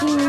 Ooh.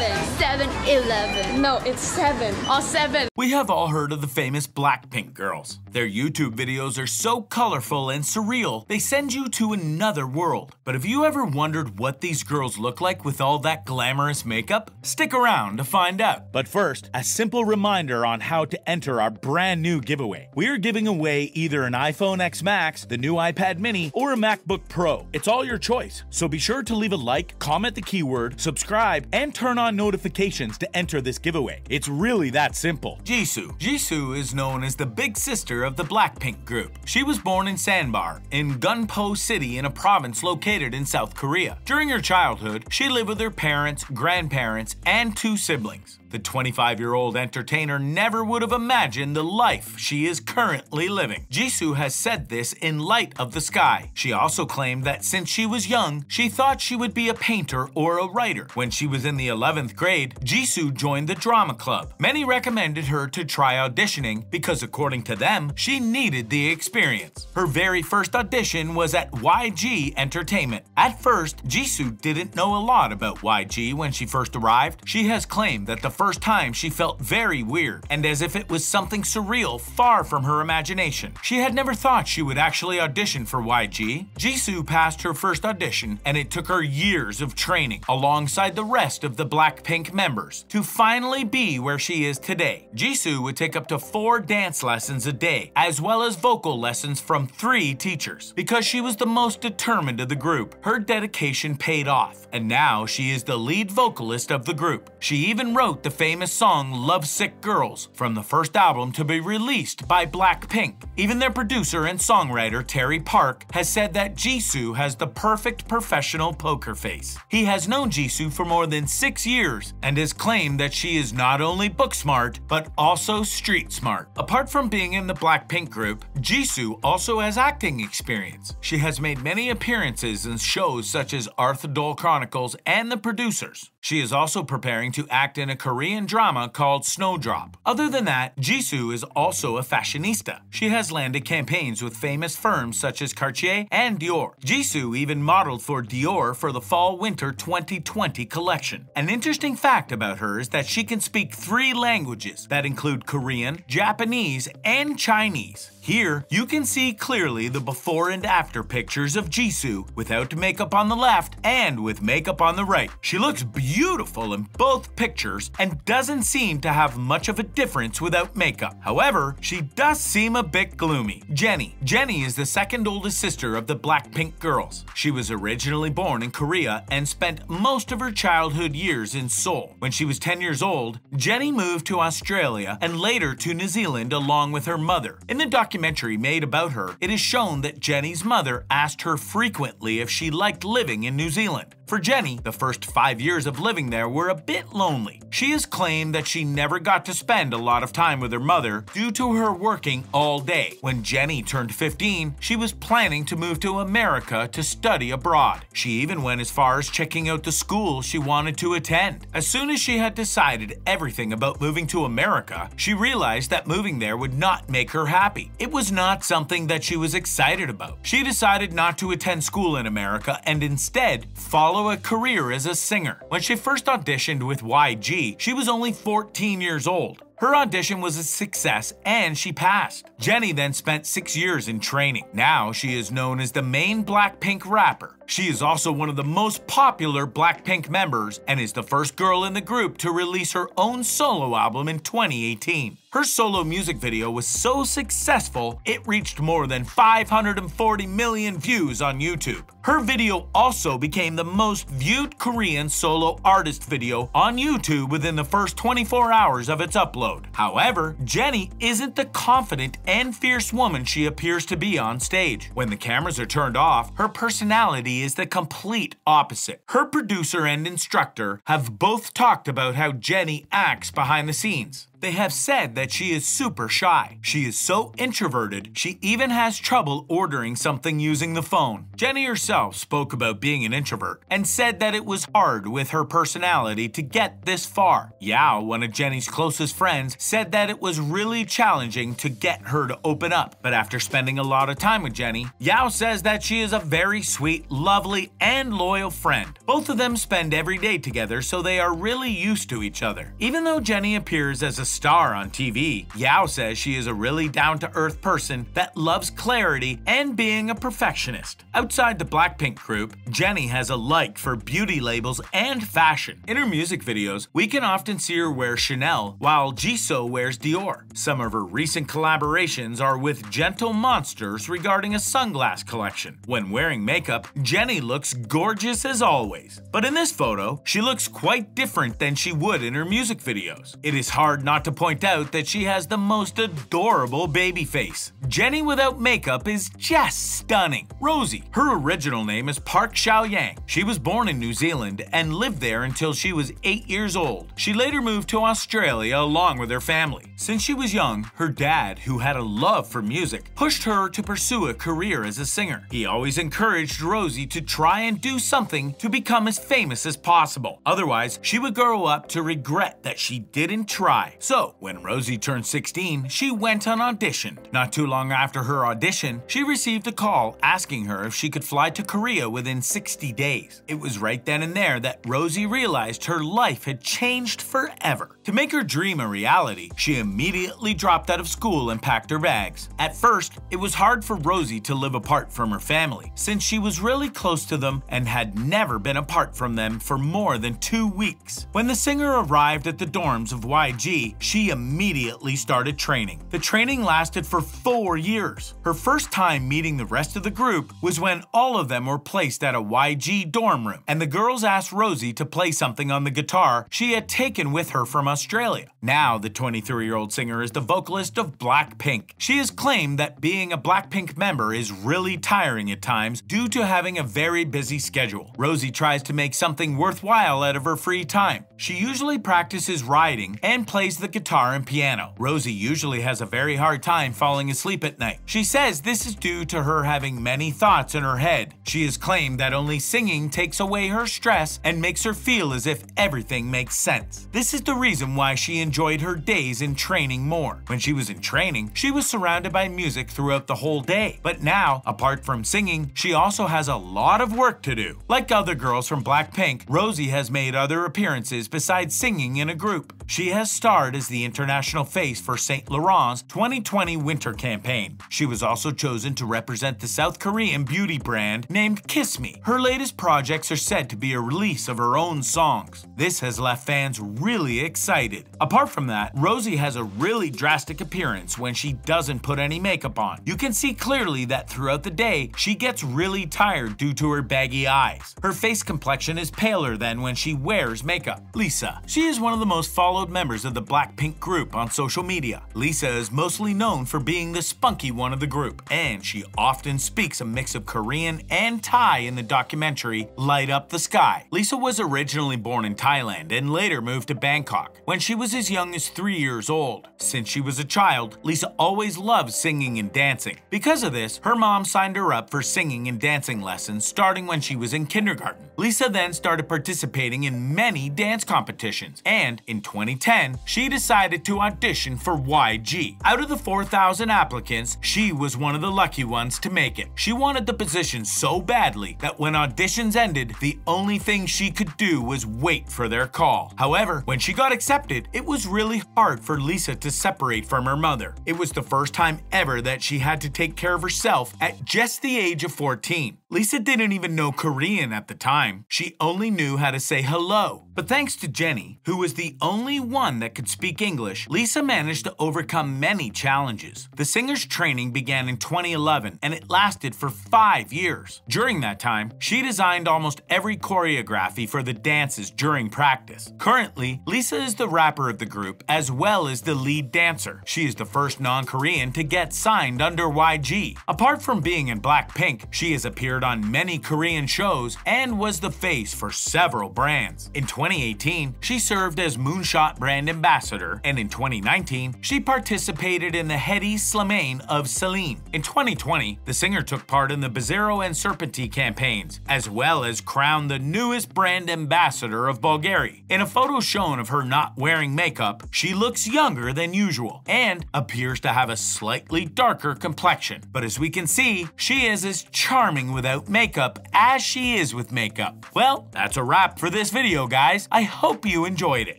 Eleven. Seven Eleven. No, it's seven. All oh, seven. We have all heard of the famous Blackpink girls. Their YouTube videos are so colorful and surreal, they send you to another world. But have you ever wondered what these girls look like with all that glamorous makeup? Stick around to find out. But first, a simple reminder on how to enter our brand new giveaway. We're giving away either an iPhone X Max, the new iPad mini, or a MacBook Pro. It's all your choice. So be sure to leave a like, comment the keyword, subscribe, and turn on on notifications to enter this giveaway. It's really that simple. Jisoo. Jisoo is known as the big sister of the Blackpink group. She was born in Sanbar, in Gunpo City in a province located in South Korea. During her childhood, she lived with her parents, grandparents, and two siblings. The 25 year old entertainer never would have imagined the life she is currently living. Jisoo has said this in Light of the Sky. She also claimed that since she was young, she thought she would be a painter or a writer. When she was in the 11th 11th grade, Jisoo joined the drama club. Many recommended her to try auditioning because according to them, she needed the experience. Her very first audition was at YG Entertainment. At first, Jisoo didn't know a lot about YG when she first arrived. She has claimed that the first time she felt very weird and as if it was something surreal far from her imagination. She had never thought she would actually audition for YG. Jisoo passed her first audition and it took her years of training alongside the rest of the Blackpink members to finally be where she is today. Jisoo would take up to four dance lessons a day, as well as vocal lessons from three teachers. Because she was the most determined of the group, her dedication paid off, and now she is the lead vocalist of the group. She even wrote the famous song Lovesick Girls from the first album to be released by Blackpink. Even their producer and songwriter Terry Park has said that Jisoo has the perfect professional poker face. He has known Jisoo for more than six years and has claimed that she is not only book smart, but also street smart. Apart from being in the Blackpink group, Jisoo also has acting experience. She has made many appearances in shows such as Arthur Dole Chronicles and The Producers. She is also preparing to act in a Korean drama called Snowdrop. Other than that, Jisoo is also a fashionista. She has landed campaigns with famous firms such as Cartier and Dior. Jisoo even modeled for Dior for the fall-winter 2020 collection. An interesting fact about her is that she can speak three languages that include Korean, Japanese, and Chinese. Here, you can see clearly the before and after pictures of Jisoo, without makeup on the left and with makeup on the right. She looks beautiful in both pictures and doesn't seem to have much of a difference without makeup. However, she does seem a bit gloomy. Jenny. Jenny is the second oldest sister of the Blackpink girls. She was originally born in Korea and spent most of her childhood years in Seoul. When she was 10 years old, Jenny moved to Australia and later to New Zealand along with her mother. In the documentary, documentary made about her, it is shown that Jenny's mother asked her frequently if she liked living in New Zealand. For Jenny, the first five years of living there were a bit lonely. She has claimed that she never got to spend a lot of time with her mother due to her working all day. When Jenny turned 15, she was planning to move to America to study abroad. She even went as far as checking out the school she wanted to attend. As soon as she had decided everything about moving to America, she realized that moving there would not make her happy. It was not something that she was excited about. She decided not to attend school in America and instead follow follow a career as a singer. When she first auditioned with YG, she was only 14 years old. Her audition was a success and she passed. Jenny then spent six years in training. Now she is known as the main Blackpink rapper. She is also one of the most popular Blackpink members and is the first girl in the group to release her own solo album in 2018. Her solo music video was so successful, it reached more than 540 million views on YouTube. Her video also became the most viewed Korean solo artist video on YouTube within the first 24 hours of its upload. However, Jenny isn't the confident and fierce woman she appears to be on stage. When the cameras are turned off, her personality is the complete opposite. Her producer and instructor have both talked about how Jenny acts behind the scenes they have said that she is super shy. She is so introverted, she even has trouble ordering something using the phone. Jenny herself spoke about being an introvert and said that it was hard with her personality to get this far. Yao, one of Jenny's closest friends, said that it was really challenging to get her to open up, but after spending a lot of time with Jenny, Yao says that she is a very sweet, lovely, and loyal friend. Both of them spend every day together, so they are really used to each other. Even though Jenny appears as a star on TV. Yao says she is a really down-to-earth person that loves clarity and being a perfectionist. Outside the Blackpink group, Jennie has a like for beauty labels and fashion. In her music videos, we can often see her wear Chanel, while Jisoo wears Dior. Some of her recent collaborations are with Gentle Monsters regarding a sunglass collection. When wearing makeup, Jennie looks gorgeous as always. But in this photo, she looks quite different than she would in her music videos. It is hard not forgot to point out that she has the most adorable baby face. Jenny without makeup is just stunning. Rosie, her original name is Park Xiaoyang. She was born in New Zealand and lived there until she was 8 years old. She later moved to Australia along with her family. Since she was young, her dad, who had a love for music, pushed her to pursue a career as a singer. He always encouraged Rosie to try and do something to become as famous as possible. Otherwise, she would grow up to regret that she didn't try. So so, when Rosie turned 16, she went and auditioned. Not too long after her audition, she received a call asking her if she could fly to Korea within 60 days. It was right then and there that Rosie realized her life had changed forever. To make her dream a reality, she immediately dropped out of school and packed her bags. At first, it was hard for Rosie to live apart from her family, since she was really close to them and had never been apart from them for more than two weeks. When the singer arrived at the dorms of YG, she immediately started training. The training lasted for four years. Her first time meeting the rest of the group was when all of them were placed at a YG dorm room, and the girls asked Rosie to play something on the guitar she had taken with her from Australia. Now, the 23 year old singer is the vocalist of Blackpink. She has claimed that being a Blackpink member is really tiring at times due to having a very busy schedule. Rosie tries to make something worthwhile out of her free time. She usually practices writing and plays the guitar and piano. Rosie usually has a very hard time falling asleep at night. She says this is due to her having many thoughts in her head. She has claimed that only singing takes away her stress and makes her feel as if everything makes sense. This is the reason why she enjoyed her days in training more. When she was in training, she was surrounded by music throughout the whole day. But now, apart from singing, she also has a lot of work to do. Like other girls from Blackpink, Rosie has made other appearances besides singing in a group. She has starred as the international face for St. Laurent's 2020 winter campaign. She was also chosen to represent the South Korean beauty brand named Kiss Me. Her latest projects are said to be a release of her own songs. This has left fans really excited. Apart from that, Rosie has a really drastic appearance when she doesn't put any makeup on. You can see clearly that throughout the day, she gets really tired due to her baggy eyes. Her face complexion is paler than when she wears makeup. Lisa. She is one of the most followed followed members of the Blackpink group on social media. Lisa is mostly known for being the spunky one of the group, and she often speaks a mix of Korean and Thai in the documentary Light Up the Sky. Lisa was originally born in Thailand and later moved to Bangkok when she was as young as three years old. Since she was a child, Lisa always loved singing and dancing. Because of this, her mom signed her up for singing and dancing lessons starting when she was in kindergarten. Lisa then started participating in many dance competitions, and in 20 2010, she decided to audition for YG. Out of the 4,000 applicants, she was one of the lucky ones to make it. She wanted the position so badly that when auditions ended, the only thing she could do was wait for their call. However, when she got accepted, it was really hard for Lisa to separate from her mother. It was the first time ever that she had to take care of herself at just the age of 14. Lisa didn't even know Korean at the time. She only knew how to say hello. But thanks to Jenny, who was the only only one that could speak English, Lisa managed to overcome many challenges. The singer's training began in 2011 and it lasted for five years. During that time, she designed almost every choreography for the dances during practice. Currently, Lisa is the rapper of the group as well as the lead dancer. She is the first non-Korean to get signed under YG. Apart from being in Blackpink, she has appeared on many Korean shows and was the face for several brands. In 2018, she served as Moonshot brand ambassador, and in 2019, she participated in the Hedi Slimane of Celine. In 2020, the singer took part in the Bizarro and Serpenti campaigns, as well as crowned the newest brand ambassador of Bulgari. In a photo shown of her not wearing makeup, she looks younger than usual and appears to have a slightly darker complexion. But as we can see, she is as charming without makeup as she is with makeup. Well, that's a wrap for this video, guys. I hope you enjoyed it.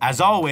As always,